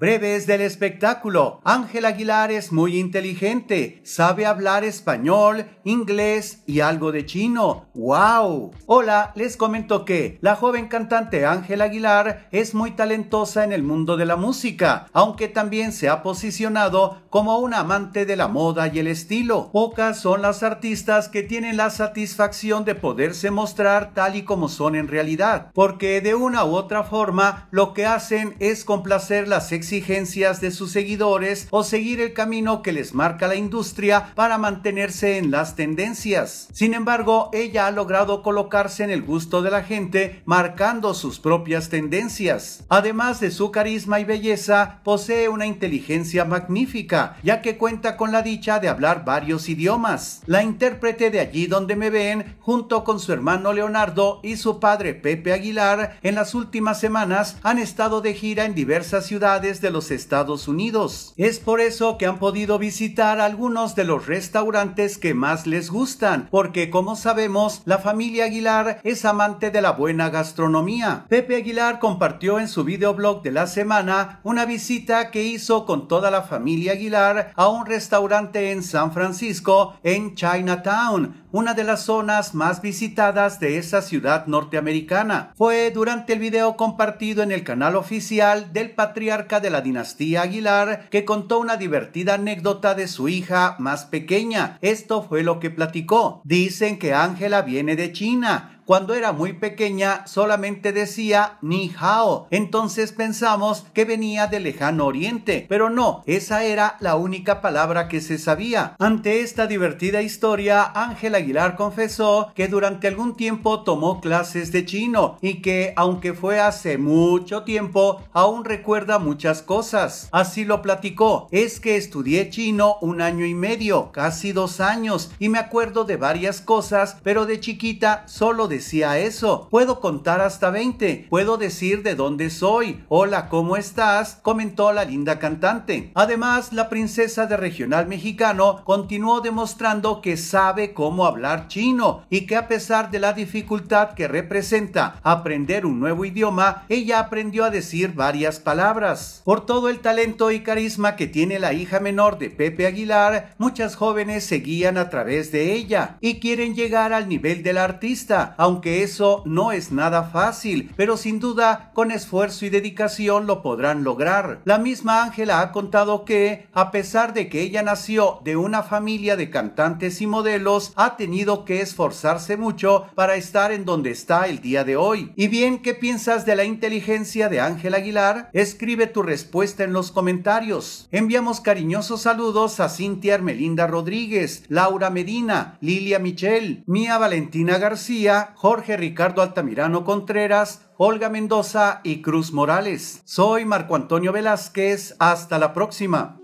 Breves del espectáculo. Ángel Aguilar es muy inteligente, sabe hablar español, inglés y algo de chino. ¡Wow! Hola, les comento que la joven cantante Ángel Aguilar es muy talentosa en el mundo de la música, aunque también se ha posicionado como un amante de la moda y el estilo. Pocas son las artistas que tienen la satisfacción de poderse mostrar tal y como son en realidad, porque de una u otra forma lo que hacen es complacer las exigencias exigencias de sus seguidores o seguir el camino que les marca la industria para mantenerse en las tendencias. Sin embargo, ella ha logrado colocarse en el gusto de la gente marcando sus propias tendencias. Además de su carisma y belleza, posee una inteligencia magnífica, ya que cuenta con la dicha de hablar varios idiomas. La intérprete de Allí donde me ven, junto con su hermano Leonardo y su padre Pepe Aguilar, en las últimas semanas han estado de gira en diversas ciudades de los Estados Unidos. Es por eso que han podido visitar algunos de los restaurantes que más les gustan, porque como sabemos, la familia Aguilar es amante de la buena gastronomía. Pepe Aguilar compartió en su videoblog de la semana una visita que hizo con toda la familia Aguilar a un restaurante en San Francisco, en Chinatown, una de las zonas más visitadas de esa ciudad norteamericana. Fue durante el video compartido en el canal oficial del patriarca de la dinastía Aguilar que contó una divertida anécdota de su hija más pequeña. Esto fue lo que platicó. Dicen que Ángela viene de China cuando era muy pequeña solamente decía ni hao. Entonces pensamos que venía del lejano oriente, pero no, esa era la única palabra que se sabía. Ante esta divertida historia, Ángel Aguilar confesó que durante algún tiempo tomó clases de chino y que, aunque fue hace mucho tiempo, aún recuerda muchas cosas. Así lo platicó, es que estudié chino un año y medio, casi dos años, y me acuerdo de varias cosas, pero de chiquita solo de decía eso. Puedo contar hasta 20, puedo decir de dónde soy. Hola, ¿cómo estás? comentó la linda cantante. Además, la princesa de regional mexicano continuó demostrando que sabe cómo hablar chino y que a pesar de la dificultad que representa aprender un nuevo idioma, ella aprendió a decir varias palabras. Por todo el talento y carisma que tiene la hija menor de Pepe Aguilar, muchas jóvenes seguían a través de ella y quieren llegar al nivel del artista, aunque eso no es nada fácil, pero sin duda con esfuerzo y dedicación lo podrán lograr. La misma Ángela ha contado que, a pesar de que ella nació de una familia de cantantes y modelos, ha tenido que esforzarse mucho para estar en donde está el día de hoy. Y bien, ¿qué piensas de la inteligencia de Ángela Aguilar? Escribe tu respuesta en los comentarios. Enviamos cariñosos saludos a Cintia Armelinda Rodríguez, Laura Medina, Lilia Michel, Mía Valentina García, Jorge Ricardo Altamirano Contreras, Olga Mendoza y Cruz Morales. Soy Marco Antonio Velázquez, hasta la próxima.